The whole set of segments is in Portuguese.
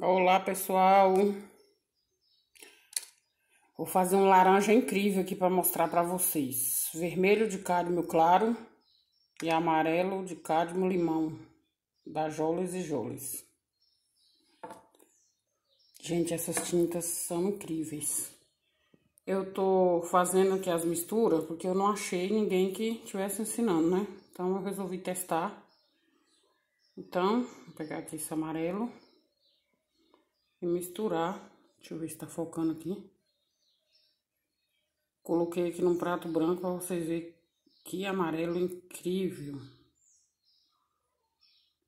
Olá, pessoal. Vou fazer um laranja incrível aqui para mostrar para vocês. Vermelho de cádmio claro e amarelo de cádmio limão da Joles e Joles. Gente, essas tintas são incríveis. Eu tô fazendo aqui as misturas porque eu não achei ninguém que estivesse ensinando, né? Então eu resolvi testar. Então, vou pegar aqui esse amarelo e misturar. Deixa eu ver se tá focando aqui. Coloquei aqui num prato branco pra vocês verem que amarelo incrível.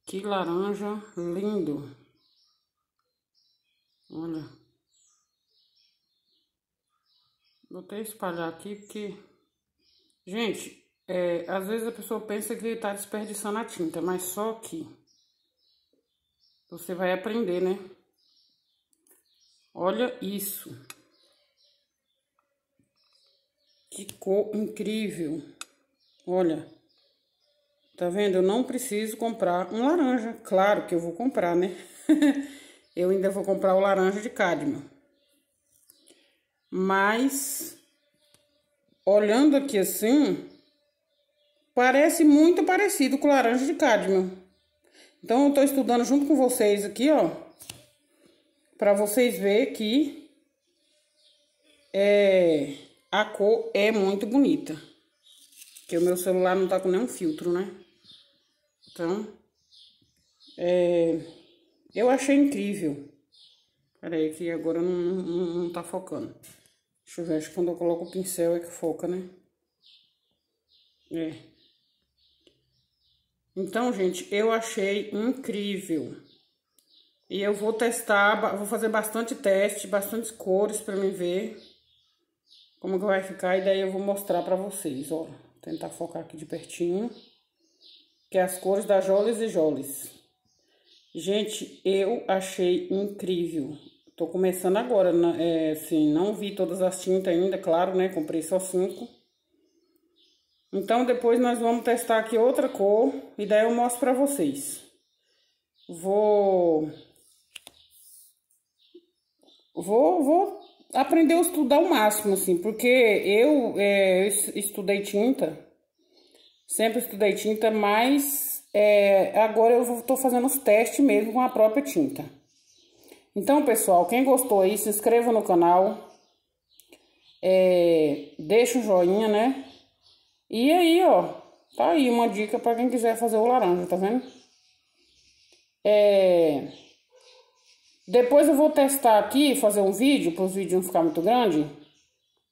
Que laranja lindo. Olha. Vou até espalhar aqui porque... Gente, é, às vezes a pessoa pensa que tá desperdiçando a tinta, mas só que... Você vai aprender, né? Olha isso. Que cor incrível. Olha. Tá vendo? Eu não preciso comprar um laranja. Claro que eu vou comprar, né? eu ainda vou comprar o laranja de cádmio. Mas, olhando aqui assim, parece muito parecido com laranja de cádmio. Então, eu tô estudando junto com vocês aqui, ó para vocês verem que é, a cor é muito bonita. Porque o meu celular não tá com nenhum filtro, né? Então, é, eu achei incrível. Pera aí que agora não, não, não tá focando. Deixa eu ver, acho que quando eu coloco o pincel é que foca, né? É. Então, gente, eu achei incrível. E eu vou testar, vou fazer bastante teste, bastante cores para mim ver como que vai ficar. E daí eu vou mostrar para vocês, ó. Tentar focar aqui de pertinho. Que é as cores da Jolis e Jolis. Gente, eu achei incrível. Tô começando agora, né, é, assim, não vi todas as tintas ainda, claro, né? Comprei só cinco. Então, depois nós vamos testar aqui outra cor e daí eu mostro pra vocês. Vou vou, vou aprender a estudar o máximo, assim, porque eu, é, eu estudei tinta, sempre estudei tinta, mas é, agora eu estou fazendo os testes mesmo com a própria tinta. Então, pessoal, quem gostou aí, se inscreva no canal, é, deixa um joinha, né? E aí, ó, tá aí uma dica para quem quiser fazer o laranja, tá vendo? É... Depois eu vou testar aqui, fazer um vídeo, para os vídeos não ficar muito grande,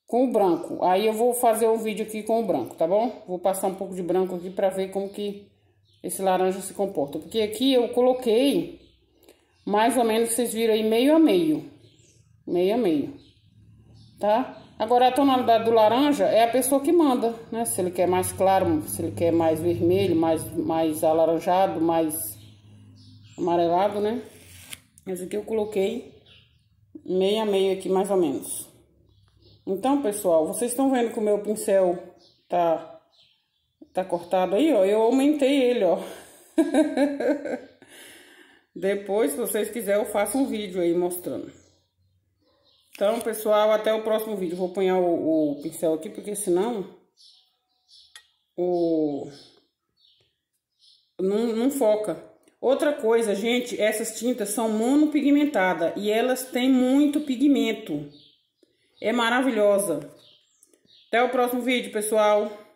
com o branco. Aí eu vou fazer um vídeo aqui com o branco, tá bom? Vou passar um pouco de branco aqui para ver como que esse laranja se comporta. Porque aqui eu coloquei mais ou menos, vocês viram aí, meio a meio. Meio a meio, tá? Agora, a tonalidade do laranja é a pessoa que manda, né? Se ele quer mais claro, se ele quer mais vermelho, mais, mais alaranjado, mais amarelado, né? Mas aqui eu coloquei meia meia aqui mais ou menos. Então, pessoal, vocês estão vendo que o meu pincel tá tá cortado aí, ó. Eu aumentei ele, ó. Depois, se vocês quiserem, eu faço um vídeo aí mostrando. Então, pessoal, até o próximo vídeo. Vou apanhar o, o pincel aqui, porque senão... O... Não, não foca. Outra coisa, gente, essas tintas são monopigmentadas e elas têm muito pigmento. É maravilhosa. Até o próximo vídeo, pessoal.